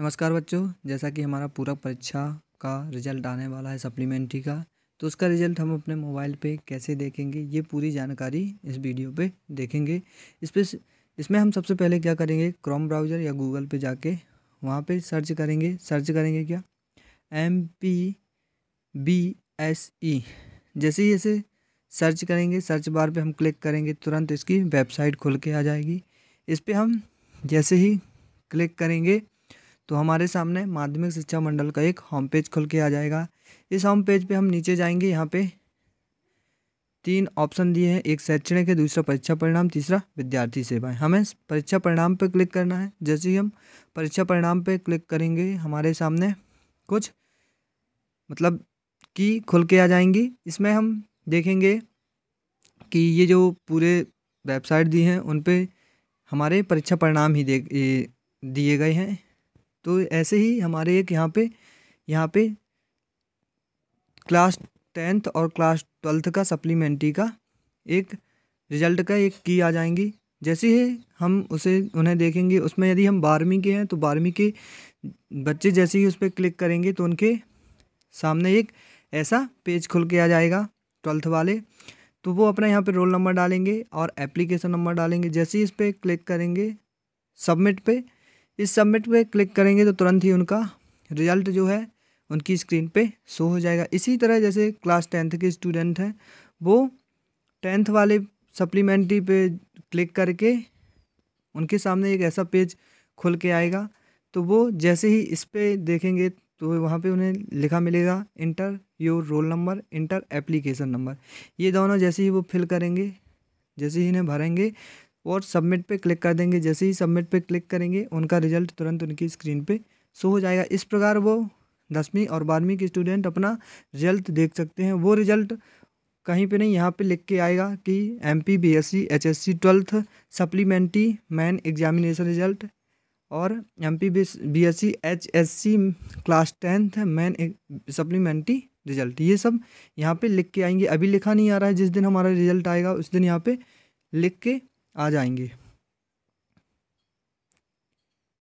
नमस्कार बच्चों जैसा कि हमारा पूरा परीक्षा का रिजल्ट आने वाला है सप्लीमेंट्री का तो उसका रिजल्ट हम अपने मोबाइल पे कैसे देखेंगे ये पूरी जानकारी इस वीडियो पे देखेंगे इस पर इसमें हम सबसे पहले क्या करेंगे क्रोम ब्राउज़र या गूगल पे जाके वहाँ पे सर्च करेंगे सर्च करेंगे क्या M P B S E जैसे ही इसे सर्च करेंगे सर्च बार पर हम क्लिक करेंगे तुरंत इसकी वेबसाइट खुल के आ जाएगी इस पर हम जैसे ही क्लिक करेंगे तो हमारे सामने माध्यमिक शिक्षा मंडल का एक होम पेज खुल के आ जाएगा इस होम पेज पे हम नीचे जाएंगे यहाँ पे तीन ऑप्शन दिए हैं एक शैक्षणिक है दूसरा परीक्षा परिणाम तीसरा विद्यार्थी सेवाएं हमें परीक्षा परिणाम पर क्लिक करना है जैसे ही हम परीक्षा परिणाम पर क्लिक करेंगे हमारे सामने कुछ मतलब की खुल के आ जाएंगी इसमें हम देखेंगे कि ये जो पूरे वेबसाइट दी हैं उन पर हमारे परीक्षा परिणाम ही दे दिए गए हैं तो ऐसे ही हमारे एक यहाँ पे यहाँ पे क्लास टेंथ और क्लास ट्वेल्थ का सप्लीमेंट्री का एक रिजल्ट का एक की आ जाएंगी जैसे ही हम उसे उन्हें देखेंगे उसमें यदि हम बारहवीं के हैं तो बारहवीं के बच्चे जैसे ही उस पर क्लिक करेंगे तो उनके सामने एक ऐसा पेज खुल के आ जाएगा ट्वेल्थ वाले तो वो अपना यहाँ पे रोल नंबर डालेंगे और एप्लीकेशन नंबर डालेंगे जैसे ही इस पर क्लिक करेंगे सबमिट पे इस सबमिट पे क्लिक करेंगे तो तुरंत ही उनका रिजल्ट जो है उनकी स्क्रीन पे शो हो जाएगा इसी तरह जैसे क्लास टेंथ के स्टूडेंट हैं वो टेंथ वाले सप्लीमेंट्री पे क्लिक करके उनके सामने एक ऐसा पेज खुल के आएगा तो वो जैसे ही इस पर देखेंगे तो वहाँ पे उन्हें लिखा मिलेगा enter your roll number enter application number ये दोनों जैसे ही वो फिल करेंगे जैसे ही इन्हें भरेंगे और सबमिट पे क्लिक कर देंगे जैसे ही सबमिट पे क्लिक करेंगे उनका रिजल्ट तुरंत उनकी स्क्रीन पे शो हो जाएगा इस प्रकार वो दसवीं और बारहवीं के स्टूडेंट अपना रिजल्ट देख सकते हैं वो रिजल्ट कहीं पे नहीं यहाँ पे लिख के आएगा कि M P B S C H S C twelfth supplementary main examination result और M P B S C H S C class tenth main supplementary result ये सब यहाँ पे लिख के आएंगे अभी लिखा नहीं आ रहा है जिस दिन हमारा रिजल्ट आएगा उस दिन यहाँ पे लिख के आ जाएंगे